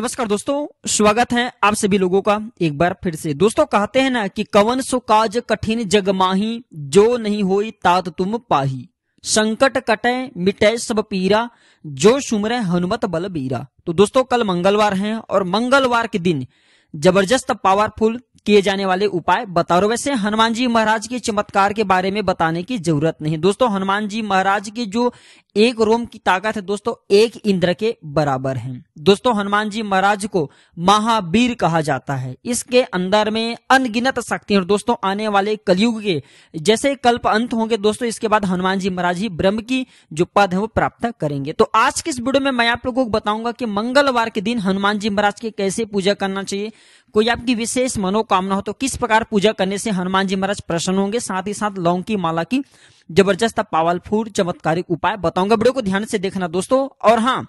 नमस्कार दोस्तों स्वागत है आप सभी लोगों का एक बार फिर से दोस्तों कहते हैं ना कि कवन सो काज कठिन जग माही जो नहीं होई तात तुम पाही संकट कटे मिटे सब पीरा जो सुमर हनुमत बल बीरा तो दोस्तों कल मंगलवार है और मंगलवार के दिन जबरदस्त पावरफुल किए जाने वाले उपाय बता रहे वैसे हनुमान जी महाराज के चमत्कार के बारे में बताने की जरूरत नहीं दोस्तों हनुमान जी महाराज की जो एक रोम की ताकत है दोस्तों एक इंद्र के बराबर है दोस्तों हनुमान जी महाराज को महावीर कहा जाता है इसके अंदर में अनगिनत शक्ति और दोस्तों आने वाले कलयुग के जैसे कल्प अंत होंगे दोस्तों इसके बाद हनुमान जी महाराज ही ब्रह्म की जो पद है वो प्राप्त करेंगे तो आज के इस वीडियो में मैं आप लोगों को बताऊंगा कि मंगलवार के दिन हनुमान जी महाराज की कैसे पूजा करना चाहिए कोई आपकी विशेष मनोकामना हो तो किस प्रकार पूजा करने से हनुमान जी महाराज प्रसन्न होंगे साथ ही साथ लौंग की माला की जबरदस्त पावरफुल चमत्कारिक उपाय बताऊंगा वीडियो को ध्यान से देखना दोस्तों और हाँ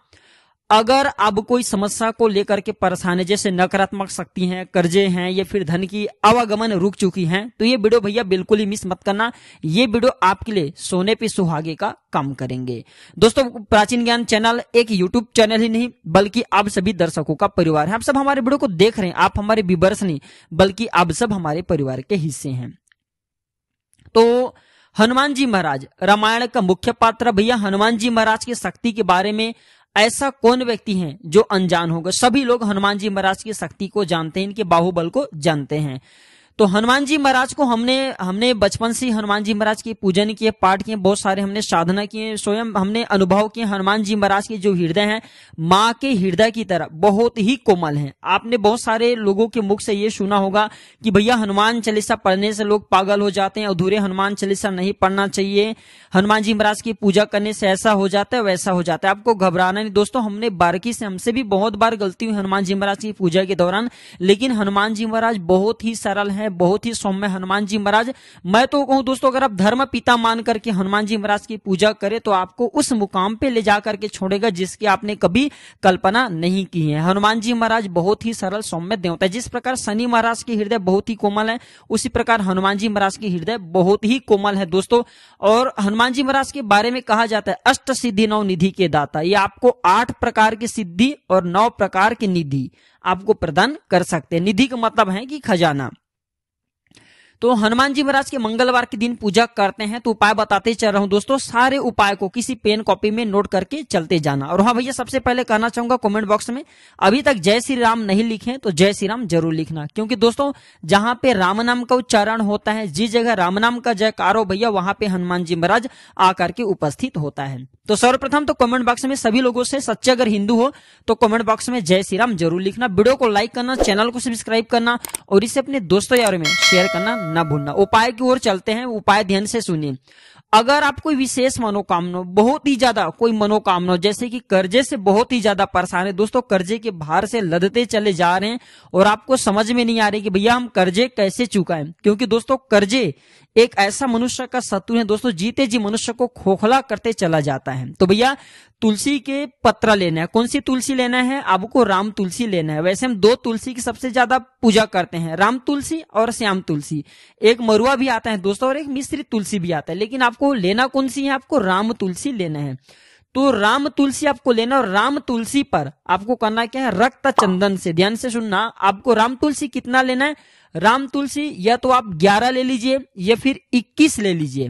अगर अब कोई समस्या को लेकर के परेशान है जैसे नकारात्मक शक्ति हैं कर्जे हैं या फिर धन की आवागमन रुक चुकी है तो ये वीडियो भैया बिल्कुल ही मिस मत करना ये वीडियो आपके लिए सोने पे सुहागे का काम करेंगे दोस्तों प्राचीन ज्ञान चैनल एक यूट्यूब चैनल ही नहीं बल्कि आप सभी दर्शकों का परिवार है आप सब हमारे वीडियो को देख रहे हैं आप हमारे विवर्स नहीं बल्कि आप सब हमारे परिवार के हिस्से हैं तो हनुमान जी महाराज रामायण का मुख्य पात्र भैया हनुमान जी महाराज की शक्ति के बारे में ऐसा कौन व्यक्ति है जो अनजान होगा सभी लोग हनुमान जी महाराज की शक्ति को जानते हैं इनके बाहुबल को जानते हैं तो हनुमान जी महाराज को हमने हमने बचपन से हनुमान जी महाराज के पूजन किए पाठ किए बहुत सारे हमने साधना किए स्वयं हमने अनुभव किए हनुमान जी महाराज के जो हृदय हैं माँ के हृदय की तरह बहुत ही कोमल हैं आपने बहुत सारे लोगों के मुख से ये सुना होगा कि भैया हनुमान चालीसा पढ़ने से लोग पागल हो जाते हैं अधूरे हनुमान चालीसा नहीं पढ़ना चाहिए हनुमान जी महाराज की पूजा करने से ऐसा हो जाता है वैसा हो जाता है आपको घबराना नहीं दोस्तों हमने बारकी से हमसे भी बहुत बार गलती हुई हनुमान जी महाराज की पूजा के दौरान लेकिन हनुमान जी महाराज बहुत ही सरल है हैं बहुत ही सौम्य हनुमान जी महाराज मैं तो कहूँ दोस्तों अगर आप धर्म पिता मान करके हनुमान जी महाराज की पूजा करें तो आपको उस मुकाम पे ले जा करके छोड़ेगा जिसकी आपने कभी कल्पना नहीं की है हनुमान जी महाराज बहुत ही सरल सौम्य देवता है जिस प्रकार शनि महाराज की हृदय बहुत ही कोमल है उसी प्रकार हनुमान जी महाराज की हृदय बहुत ही कोमल है दोस्तों और हनुमान जी महाराज के बारे में कहा जाता है अष्ट सिद्धि नौ निधि के दाता ये आपको आठ प्रकार की सिद्धि और नौ प्रकार की निधि आपको प्रदान कर सकते हैं निधि का मतलब है कि खजाना तो हनुमान जी महाराज के मंगलवार के दिन पूजा करते हैं तो उपाय बताते चल रहा हूँ दोस्तों सारे उपाय को किसी पेन कॉपी में नोट करके चलते जाना और हाँ भैया सबसे पहले कहना चाहूंगा कॉमेंट बॉक्स में अभी तक जय श्री राम नहीं लिखे तो जय श्री राम जरूर लिखना क्योंकि दोस्तों जहाँ पे राम नाम का उच्चारण होता है जिस जगह राम नाम का जयकार हो भैया वहां पे हनुमान जी महाराज आकर के उपस्थित होता है तो सर्वप्रथम तो कमेंट बॉक्स में सभी लोगों से सच्चे अगर हिंदू हो तो कमेंट बॉक्स में जय श्री राम जरूर लिखना वीडियो को लाइक करना चैनल को सब्सक्राइब करना और इसे अपने दोस्तों यारों में शेयर करना न भूलना उपाय की ओर चलते हैं उपाय ध्यान से सुनिए अगर आप कोई विशेष मनोकामना बहुत ही ज्यादा कोई मनोकामना जैसे कि कर्जे से बहुत ही ज्यादा परेशान है दोस्तों कर्जे के भार से लदते चले जा रहे हैं और आपको समझ में नहीं आ रही कि भैया हम कर्जे कैसे चुकाएं क्योंकि दोस्तों कर्जे एक ऐसा मनुष्य का शत्रु है दोस्तों जीते जी मनुष्य को खोखला करते चला जाता है तो भैया तुलसी के पत्र लेना है कौन सी तुलसी लेना है आपको राम तुलसी लेना है वैसे हम दो तुलसी की सबसे ज्यादा पूजा करते हैं राम तुलसी और श्याम तुलसी एक मरुआ भी आता है दोस्तों और एक मिश्रित तुलसी भी आता है लेकिन आप आपको लेना कौन सी है आपको राम तुलसी लेना है तो राम तुलसी आपको लेना और राम तुलसी पर आपको करना क्या है रक्त चंदन से ध्यान से सुनना आपको राम तुलसी कितना लेना है राम तुलसी या तो आप 11 ले लीजिए या फिर 21 ले लीजिए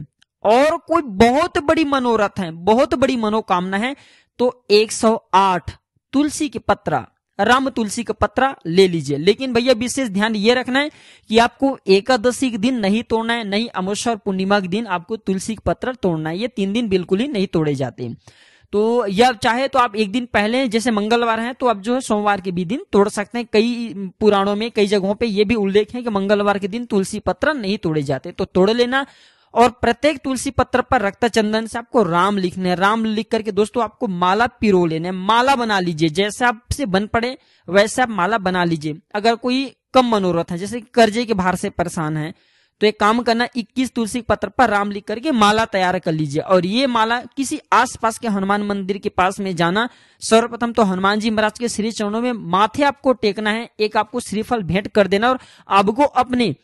और कोई बहुत बड़ी मनोरथ है बहुत बड़ी मनोकामना है तो 108 तुलसी के पत्रा राम तुलसी का पत्रा ले लीजिए लेकिन भैया विशेष ध्यान ये रखना है कि आपको एकादशी के दिन नहीं तोड़ना है नहीं अमावस्या और पूर्णिमा के दिन आपको तुलसी का पत्र तोड़ना है ये तीन दिन बिल्कुल ही नहीं तोड़े जाते तो यह चाहे तो आप एक दिन पहले जैसे मंगलवार है तो आप जो है सोमवार के भी दिन तोड़ सकते हैं कई पुराणों में कई जगहों पे ये भी उल्लेख है कि मंगलवार के दिन तुलसी पत्र नहीं तोड़े जाते तो तोड़ लेना और प्रत्येक तुलसी पत्र पर रक्त चंदन से आपको राम लिखना है राम लिख करके दोस्तों आपको माला पिरो लेना माला बना लीजिए जैसे आपसे बन पड़े वैसे आप माला बना लीजिए अगर कोई कम मनोरथ है जैसे कर्जे के भार से परेशान है तो एक काम करना 21 तुलसी पत्र पर राम लिख करके माला तैयार कर लीजिए और ये माला किसी आसपास के हनुमान मंदिर के पास में जाना सर्वप्रथम तो हनुमान जी महाराज के श्री चरणों में माथे आपको टेकना है एक आपको श्रीफल भेंट कर देना और आपको अपने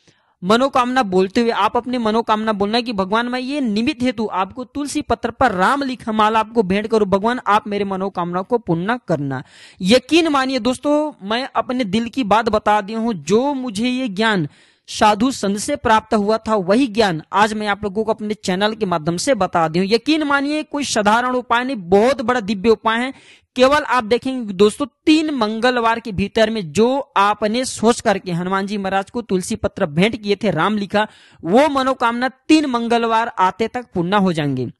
मनोकामना बोलते हुए आप अपने मनोकामना बोलना कि भगवान मैं ये निमित्त हेतु आपको तुलसी पत्र पर राम लिखा माला आपको भेंट करो भगवान आप मेरे मनोकामना को पूर्ण करना यकीन मानिए दोस्तों मैं अपने दिल की बात बता दिया हूं जो मुझे ये ज्ञान साधु संत से प्राप्त हुआ था वही ज्ञान आज मैं आप लोगों को अपने चैनल के माध्यम से बता दी यकीन मानिए कोई साधारण उपाय नहीं बहुत बड़ा दिव्य उपाय है केवल आप देखेंगे दोस्तों तीन मंगलवार के भीतर में जो आपने सोच करके हनुमान जी महाराज को तुलसी पत्र भेंट किए थे राम लिखा वो मनोकामना तीन मंगलवार आते तक पूर्ण हो जाएंगे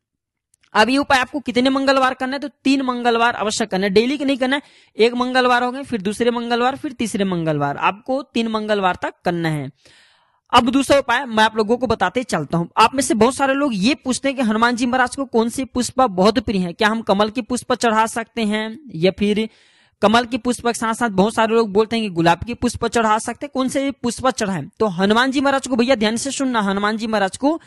अब ये उपाय आपको कितने मंगलवार करना है तो तीन मंगलवार अवश्य करना है डेली के नहीं करना है एक मंगलवार हो गए फिर दूसरे मंगलवार फिर तीसरे मंगलवार आपको तीन मंगलवार तक करना है अब दूसरा उपाय मैं आप लोगों को बताते चलता हूं आप में से बहुत सारे लोग ये पूछते हैं कि हनुमान जी महाराज को कौन सी पुष्प बहुत प्रिय है क्या हम कमल की पुष्प चढ़ा सकते हैं या फिर कमल की पुष्प के साथ साथ बहुत सारे लोग बोलते हैं कि गुलाब की पुष्प चढ़ा सकते कौन से पुष्प चढ़ाए तो हनुमान जी महाराज को भैया ध्यान से सुनना हनुमान जी महाराज को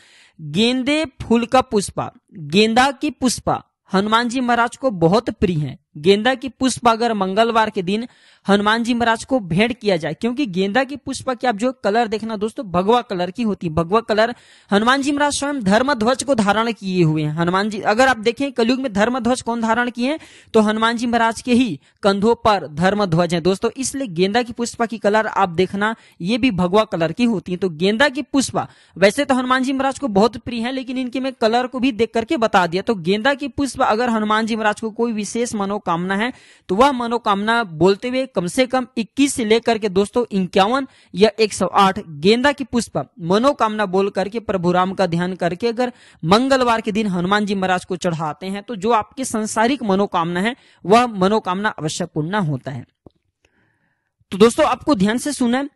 गेंदे फूल का पुष्पा गेंदा की पुष्पा हनुमान जी महाराज को बहुत प्रिय है गेंदा की पुष्प अगर मंगलवार के दिन हनुमान जी महाराज को भेंट किया जाए क्योंकि गेंदा की पुष्प की आप जो कलर देखना दोस्तों भगवा कलर की होती है भगवा कलर हनुमान जी महाराज स्वयं धर्म ध्वज को धारण किए हुए हैं हनुमान जी अगर आप देखें कलयुग में धर्म ध्वज कौन धारण किए हैं तो हनुमान जी महाराज के ही कंधों पर धर्म ध्वज है दोस्तों इसलिए गेंदा की पुष्पा की कलर आप देखना ये भी भगवा कलर की होती है तो गेंदा की पुष्पा वैसे तो हनुमान जी महाराज को बहुत प्रिय है लेकिन इनके मैं कलर को भी देख करके बता दिया तो गेंदा की पुष्प अगर हनुमान जी महाराज को कोई विशेष मनो मनोकामना है तो वह मनोकामना बोलते हुए कम से कम 21 से लेकर के दोस्तों इक्यावन या 108 गेंदा की पुष्प मनोकामना बोल करके प्रभु राम का ध्यान करके अगर मंगलवार के दिन हनुमान जी महाराज को चढ़ाते हैं तो जो आपकी संसारिक मनोकामना है वह मनोकामना अवश्य पूर्ण होता है तो दोस्तों आपको ध्यान से सुना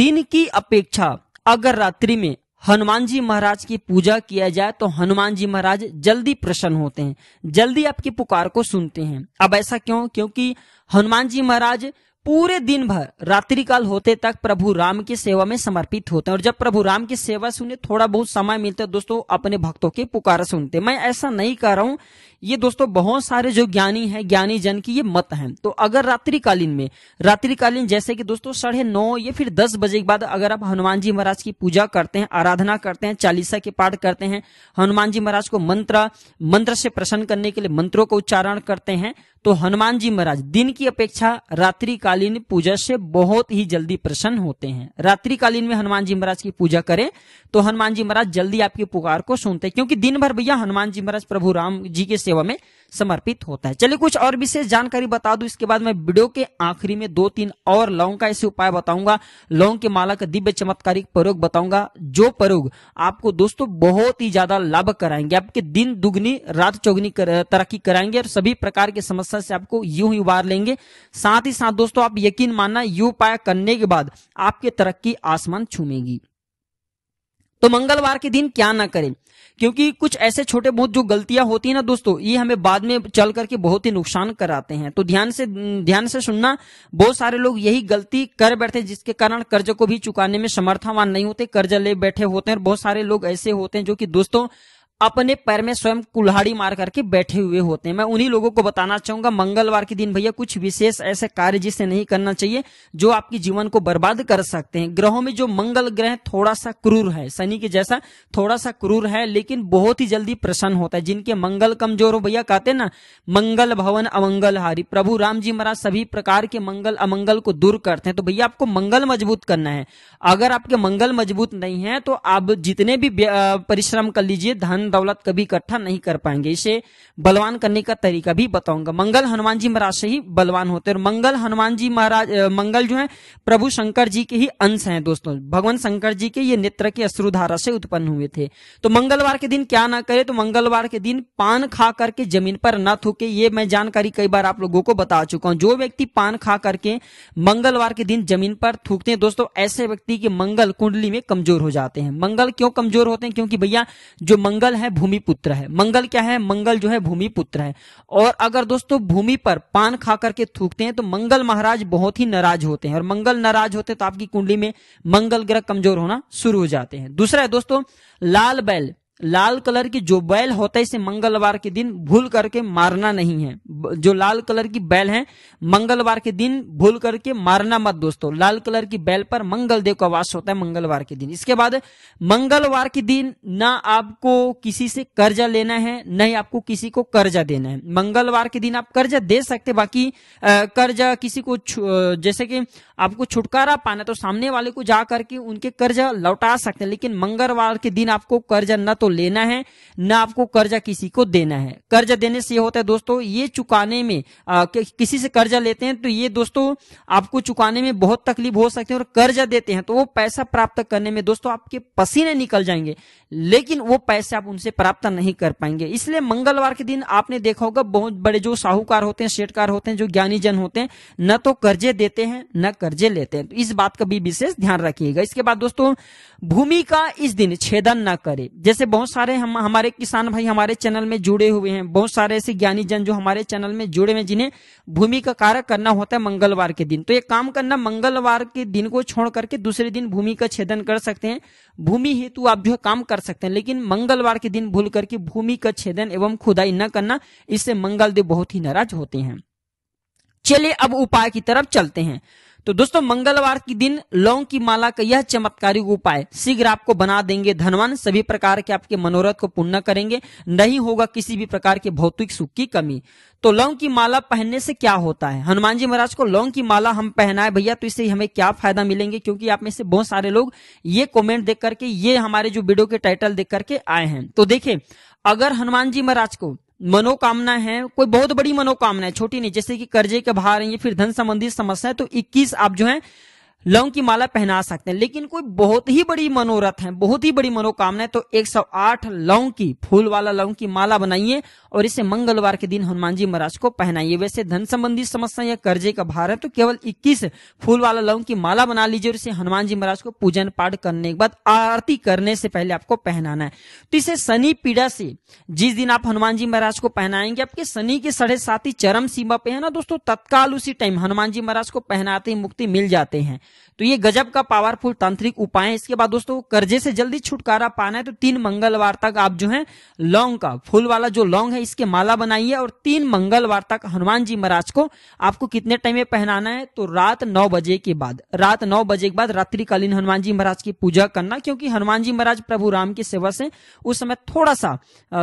दिन की अपेक्षा अगर रात्रि में हनुमान जी महाराज की पूजा किया जाए तो हनुमान जी महाराज जल्दी प्रसन्न होते हैं जल्दी आपकी पुकार को सुनते हैं अब ऐसा क्यों क्योंकि हनुमान जी महाराज पूरे दिन भर रात्रि काल होते तक प्रभु राम की सेवा में समर्पित होते हैं और जब प्रभु राम की सेवा सुने थोड़ा बहुत समय मिलता है दोस्तों अपने भक्तों की पुकार सुनते मैं ऐसा नहीं कह रहा हूं ये दोस्तों बहुत सारे जो ज्ञानी है ज्ञानी जन की ये मत है तो अगर रात्रिकालीन में रात्रिकालीन जैसे कि दोस्तों साढ़े नौ या फिर दस बजे के बाद अगर आप हनुमान जी महाराज की पूजा करते हैं आराधना करते हैं चालीसा के पाठ करते हैं हनुमान जी महाराज को मंत्र मंत्र से प्रसन्न करने के लिए मंत्रों का उच्चारण करते हैं तो हनुमान जी महाराज दिन की अपेक्षा रात्रिकालीन पूजा से बहुत ही जल्दी प्रसन्न होते हैं रात्रिकालीन में हनुमान जी महाराज की पूजा करें तो हनुमान जी महाराज जल्दी आपकी पुकार को सुनते हैं क्योंकि दिन भर भैया हनुमान जी महाराज प्रभु राम जी के सेवा में समर्पित होता है चलिए कुछ और विशेष जानकारी बता दूं इसके बाद मैं वीडियो के आखिरी में दो तीन और लौंग का ऐसे उपाय बताऊंगा लौंग के माला का दिव्य चमत्कारिक प्रयोग बताऊंगा जो प्रयोग आपको दोस्तों बहुत ही ज्यादा लाभ कराएंगे आपके दिन दुगनी रात चौगनी कर, तरक्की कराएंगे और सभी प्रकार के समस्या से आपको यूं ही उबार लेंगे साथ ही साथ दोस्तों आप यकीन मानना यू उपाय करने के बाद आपकी तरक्की आसमान छूमेगी तो मंगलवार के दिन क्या ना करें क्योंकि कुछ ऐसे छोटे बहुत जो गलतियां होती है ना दोस्तों ये हमें बाद में चल करके बहुत ही नुकसान कराते हैं तो ध्यान से ध्यान से सुनना बहुत सारे लोग यही गलती कर बैठते हैं जिसके कारण कर्ज को भी चुकाने में समर्थावान नहीं होते कर्ज ले बैठे होते हैं और बहुत सारे लोग ऐसे होते हैं जो कि दोस्तों अपने पैर में स्वयं कुल्हाड़ी मार करके बैठे हुए होते हैं मैं उन्हीं लोगों को बताना चाहूंगा मंगलवार के दिन भैया कुछ विशेष ऐसे कार्य जिसे नहीं करना चाहिए जो आपके जीवन को बर्बाद कर सकते हैं ग्रहों में जो मंगल ग्रह थोड़ा सा क्रूर है शनि के जैसा थोड़ा सा क्रूर है लेकिन बहुत ही जल्दी प्रसन्न होता है जिनके मंगल कमजोर हो भैया कहते ना मंगल भवन अमंगलहारी प्रभु राम जी महाराज सभी प्रकार के मंगल अमंगल को दूर करते हैं तो भैया आपको मंगल मजबूत करना है अगर आपके मंगल मजबूत नहीं है तो आप जितने भी परिश्रम कर लीजिए धन दौलत कभी इकट्ठा नहीं कर पाएंगे इसे बलवान करने का तरीका भी बताऊंगा मंगल हनुमान जी महाराज से ही बलवान होते हैं मंगल हनुमान जी महाराज मंगल जो है प्रभु शंकर जी के ही अंश हैं दोस्तों भगवान शंकर जी के ये नेत्र की अश्रुधारा से उत्पन्न हुए थे तो मंगलवार के दिन क्या ना करे तो मंगलवार के दिन पान खा करके जमीन पर न थूके ये मैं जानकारी कई बार आप लोगों को बता चुका हूं जो व्यक्ति पान खा करके मंगलवार के दिन जमीन पर थूकते हैं दोस्तों ऐसे व्यक्ति के मंगल कुंडली में कमजोर हो जाते हैं मंगल क्यों कमजोर होते हैं क्योंकि भैया जो मंगल है भूमि पुत्र है मंगल क्या है मंगल जो है भूमि पुत्र है और अगर दोस्तों भूमि पर पान खा करके थूकते हैं तो मंगल महाराज बहुत ही नाराज होते हैं और मंगल नाराज होते तो आपकी कुंडली में मंगल ग्रह कमजोर होना शुरू हो जाते हैं दूसरा है दोस्तों लाल बैल लाल कलर की जो बैल होता है इसे मंगलवार के दिन भूल करके मारना नहीं है जो लाल कलर की बैल है मंगलवार के दिन भूल करके मारना मत दोस्तों लाल कलर की बैल पर मंगल देव का वास होता है मंगलवार के दिन इसके बाद मंगलवार के दिन ना आपको किसी से कर्जा लेना है न ही आपको किसी को कर्जा देना है मंगलवार के दिन आप कर्जा दे सकते बाकी कर्जा किसी को जैसे कि आपको छुटकारा पाना तो सामने वाले को जा करके उनके कर्ज लौटा सकते हैं लेकिन मंगलवार के दिन आपको कर्जा न तो लेना है न आपको कर्जा किसी को देना है कर्जा देने से होता है दोस्तों ये चुकाने में आ, किसी से कर्जा लेते हैं तो ये दोस्तों आपको चुकाने में बहुत तकलीफ हो सकती है और कर्जा देते हैं तो वो पैसा प्राप्त करने में दोस्तों आपके पसीने निकल जाएंगे लेकिन वो पैसे आप उनसे प्राप्त नहीं कर पाएंगे इसलिए मंगलवार के दिन आपने देखा होगा बहुत बड़े जो साहूकार होते हैं शेटकार होते हैं जो ज्ञानी जन होते हैं न तो कर्जे देते हैं न कर कर्जे लेते हैं तो इस बात का भी विशेष ध्यान रखिएगा इसके बाद दोस्तों भूमि का इस दिन छेदन ना करें जैसे बहुत सारे हम हमारे किसान भाई हमारे चैनल में जुड़े हुए हैं बहुत सारे ऐसे ज्ञानी जन जो हमारे चैनल में जुड़े हुए जिन्हें भूमि का कार्य करना होता है मंगलवार के दिन तो ये काम करना मंगलवार के दिन को छोड़ करके दूसरे दिन भूमि का छेदन कर सकते हैं भूमि हेतु आप जो है काम कर सकते हैं लेकिन मंगलवार के दिन भूल करके भूमि का छेदन एवं खुदाई न करना इससे मंगलदेव बहुत ही नाराज होते हैं चलिए अब उपाय की तरफ चलते हैं तो दोस्तों मंगलवार के दिन लौंग की माला का यह चमत्कारी उपाय शीघ्र आपको बना देंगे धनवान सभी प्रकार के आपके मनोरथ को पूर्ण करेंगे नहीं होगा किसी भी प्रकार के भौतिक सुख की कमी तो लौंग की माला पहनने से क्या होता है हनुमान जी महाराज को लौंग की माला हम पहनाए भैया तो इससे हमें क्या फायदा मिलेंगे क्योंकि आप में से बहुत सारे लोग ये कॉमेंट देख करके ये हमारे जो वीडियो के टाइटल देख करके आए हैं तो देखे अगर हनुमान जी महाराज को मनोकामना है कोई बहुत बड़ी मनोकामना है छोटी नहीं जैसे कि कर्जे के भार है ये फिर धन संबंधी समस्या है तो 21 आप जो है लौंग की माला पहना सकते हैं लेकिन कोई बहुत ही बड़ी मनोरथ है बहुत ही बड़ी मनोकामना है तो 108 लौंग की फूल वाला लौंग की माला बनाइए और इसे मंगलवार के दिन हनुमान जी महाराज को पहनाइए वैसे धन संबंधी समस्या या कर्जे का भार है तो केवल 21 फूल वाला लौंग की माला बना लीजिए और इसे हनुमान जी महाराज को पूजन पाठ करने के बाद आरती करने से पहले आपको पहनाना है तो इसे शनि पीड़ा से जिस दिन आप हनुमान जी महाराज को पहनाएंगे आपके शनि के साढ़े ही चरम सीमा पे है ना दोस्तों तत्काल उसी टाइम हनुमान जी महाराज को पहनाते ही मुक्ति मिल जाते हैं तो ये गजब का पावरफुल तांत्रिक उपाय है इसके बाद दोस्तों कर्जे से जल्दी छुटकारा पाना है तो तीन मंगलवार तक आप जो है लौंग का फूल वाला जो लौंग है इसके माला बनाइए और तीन मंगलवार तक हनुमान जी महाराज को आपको कितने टाइम में पहनाना है तो रात नौ बजे के बाद रात नौ बजे के बाद रात्रिकालीन हनुमान जी महाराज की पूजा करना क्योंकि हनुमान जी महाराज प्रभु राम की सेवा से उस समय थोड़ा सा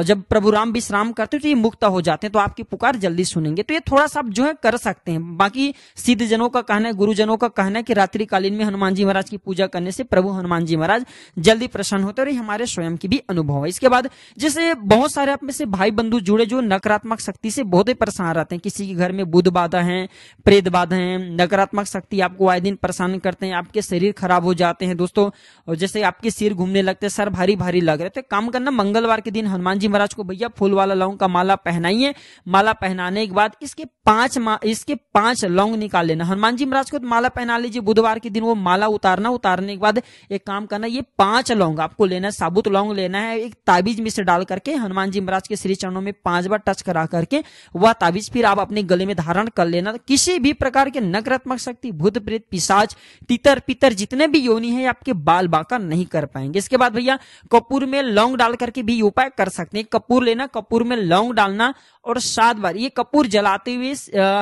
जब प्रभु राम विश्राम करते तो ये मुक्त हो जाते हैं तो आपकी पुकार जल्दी सुनेंगे तो ये थोड़ा सा आप जो है कर सकते हैं बाकी सिद्धजनों का कहना है गुरुजनों का कहना है कि रात्रि रात्रिकालीन में हनुमान जी महाराज की पूजा करने से प्रभु हनुमान जी महाराज जल्दी प्रसन्न होते और हमारे स्वयं की भी अनुभव है इसके बाद जैसे बहुत सारे आप में से भाई बंधु जुड़े जो नकारात्मक शक्ति से बहुत ही परेशान रहते हैं किसी के घर में बुध बाधा है प्रेत बाधा है नकारात्मक शक्ति आपको आए दिन परेशान करते हैं आपके शरीर खराब हो जाते हैं दोस्तों और जैसे आपके सिर घूमने लगते हैं सर भारी भारी लग रहे थे तो काम करना मंगलवार के दिन हनुमान जी महाराज को भैया फूल वाला लौंग का माला पहनाइए माला पहनाने के बाद इसके पांच इसके पांच लौंग निकाल लेना हनुमान जी महाराज को तो माला पहना लीजिए बुधवार बुधवार के दिन वो माला उतारना उतारने के बाद एक काम करना ये पांच लौंग आपको लेना है साबुत लौंग लेना है एक ताबीज मिश्र डाल करके हनुमान जी महाराज के श्री चरणों में पांच बार टच करा करके वह ताबीज फिर आप अपने गले में धारण कर लेना किसी भी प्रकार के नकारात्मक शक्ति भूत प्रेत पिशाच तितर पितर जितने भी योनि है आपके बाल बाका नहीं कर पाएंगे इसके बाद भैया कपूर में लौंग डाल करके भी उपाय कर सकते हैं कपूर लेना कपूर में लौंग डालना और सात बार ये कपूर जलाते हुए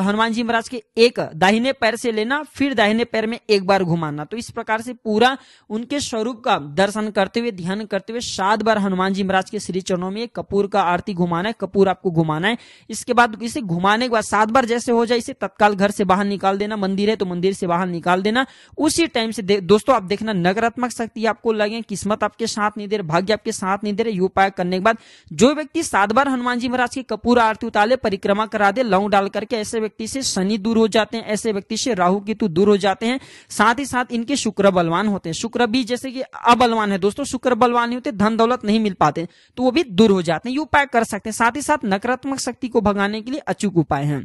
हनुमान जी महाराज के एक दाहिने पैर से लेना फिर दाहिने पैर में एक बार घुमाना तो इस प्रकार से पूरा उनके स्वरूप का दर्शन करते हुए ध्यान करते हुए सात बार हनुमान जी महाराज के श्री चरणों में कपूर का आरती घुमाना है कपूर आपको घुमाना है इसके बाद इसे घुमाने के बाद सात बार जैसे हो जाए इसे तत्काल घर से बाहर निकाल देना मंदिर है तो मंदिर से बाहर निकाल देना उसी टाइम से दोस्तों आप देखना नकारात्मक शक्ति आपको लगे किस्मत आपके साथ नहीं दे रहे भाग्य आपके साथ नहीं दे रहे उपाय करने के बाद जो व्यक्ति सात बार हनुमान जी महाराज की कपूर आरती उताले परिक्रमा करा दे लौंग डाल करके ऐसे व्यक्ति से शनि दूर हो जाते हैं ऐसे व्यक्ति से राहु केतु दूर हो जाते हैं साथ ही साथ इनके शुक्र बलवान होते हैं शुक्र भी जैसे कि अबलवान है दोस्तों शुक्र बलवान नहीं होते धन दौलत नहीं मिल पाते तो वो भी दूर हो जाते हैं ये उपाय कर सकते हैं साथ ही साथ नकारात्मक शक्ति को भगाने के लिए अचूक उपाय है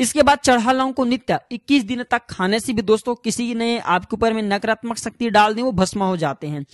इसके बाद चढ़ालाओं को नित्य 21 दिन तक खाने से भी दोस्तों किसी ने आपके ऊपर में नकारात्मक शक्ति डाल दी वो भस्मा हो जाते हैं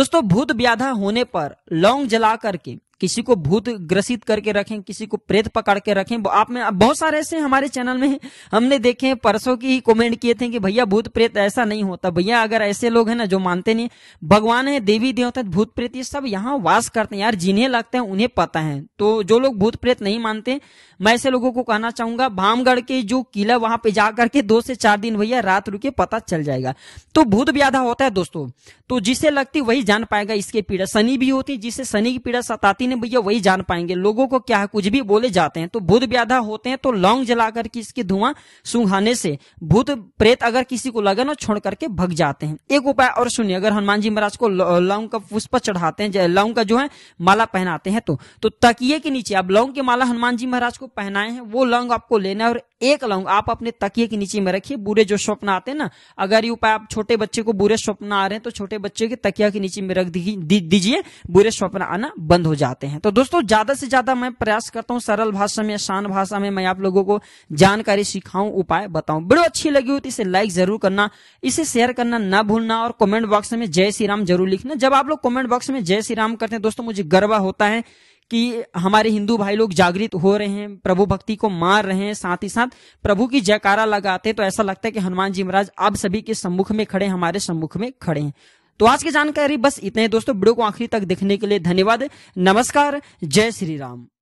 दोस्तों भूत व्याधा होने पर लौंग जला करके किसी को भूत ग्रसित करके रखें किसी को प्रेत पकड़ के रखें आप में बहुत सारे ऐसे हमारे चैनल में हमने देखे हैं परसों की ही कमेंट किए थे कि भैया भूत प्रेत ऐसा नहीं होता भैया अगर ऐसे लोग हैं ना जो मानते नहीं भगवान है देवी देवता भूत प्रेत ये सब यहाँ वास करते हैं यार जिन्हें लगते हैं उन्हें पता है तो जो लोग भूत प्रेत नहीं मानते मैं ऐसे लोगों को कहना चाहूंगा भामगढ़ के जो किला वहां पे जा करके दो से चार दिन भैया रात रुके पता चल जाएगा तो भूत व्याधा होता है दोस्तों तो जिसे लगती वही जान पाएगा इसके पीड़ा शनि भी होती जिसे शनि की पीड़ा सताती व्यक्ति ने भैया वही जान पाएंगे लोगों को क्या है कुछ भी बोले जाते हैं तो भूत व्याधा होते हैं तो लौंग जला करके इसके धुआं सूंघाने से भूत प्रेत अगर किसी को लगे ना छोड़ करके भग जाते हैं एक उपाय और सुनिए अगर हनुमान जी महाराज को लौंग का पुष्प चढ़ाते हैं लौंग का जो है माला पहनाते हैं तो, तो, तकिए के नीचे आप लौंग की माला हनुमान जी महाराज को पहनाए हैं वो लौंग आपको लेना है और एक लाऊंगा आप अपने तकिए के नीचे में रखिए बुरे जो स्वप्न आते हैं ना अगर ये उपाय आप छोटे बच्चे को बुरे स्वप्न आ रहे हैं तो छोटे बच्चे के तकिया के नीचे में रख दीजिए बुरे स्वप्न आना बंद हो जाते हैं तो दोस्तों ज्यादा से ज्यादा मैं प्रयास करता हूँ सरल भाषा में आसान भाषा में मैं आप लोगों को जानकारी सिखाऊं उपाय बताऊं बड़ो अच्छी लगी हो तो इसे लाइक जरूर करना इसे शेयर करना न भूलना और कॉमेंट बॉक्स में जय श्री राम जरूर लिखना जब आप लोग कॉमेंट बॉक्स में जय श्री राम करते हैं दोस्तों मुझे गर्वा होता है कि हमारे हिंदू भाई लोग जागृत हो रहे हैं प्रभु भक्ति को मार रहे हैं साथ ही साथ प्रभु की जयकारा लगाते तो ऐसा लगता है कि हनुमान जी महाराज आप सभी के सम्मुख में खड़े हमारे सम्मुख में खड़े हैं तो आज की जानकारी बस इतने दोस्तों वीडियो को आखिरी तक देखने के लिए धन्यवाद नमस्कार जय श्री राम